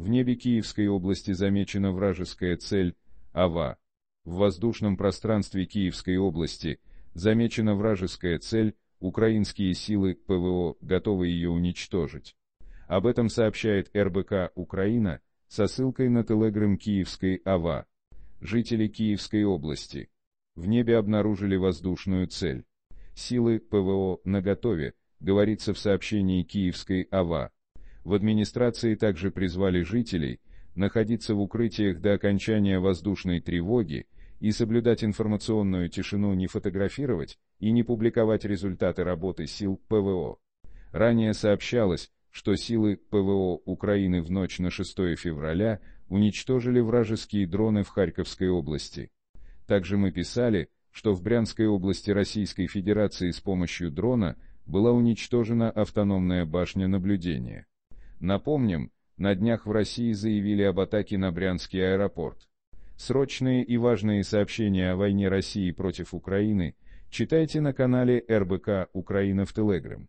В небе Киевской области замечена вражеская цель АВА. В воздушном пространстве Киевской области замечена вражеская цель, украинские силы ПВО готовы ее уничтожить. Об этом сообщает РБК «Украина» со ссылкой на телеграм Киевской АВА. Жители Киевской области в небе обнаружили воздушную цель. Силы ПВО наготове, говорится в сообщении Киевской АВА. В администрации также призвали жителей находиться в укрытиях до окончания воздушной тревоги и соблюдать информационную тишину, не фотографировать и не публиковать результаты работы сил ПВО. Ранее сообщалось, что силы ПВО Украины в ночь на 6 февраля уничтожили вражеские дроны в Харьковской области. Также мы писали, что в Брянской области Российской Федерации с помощью дрона была уничтожена автономная башня наблюдения. Напомним, на днях в России заявили об атаке на Брянский аэропорт. Срочные и важные сообщения о войне России против Украины читайте на канале РБК «Украина в Телеграм».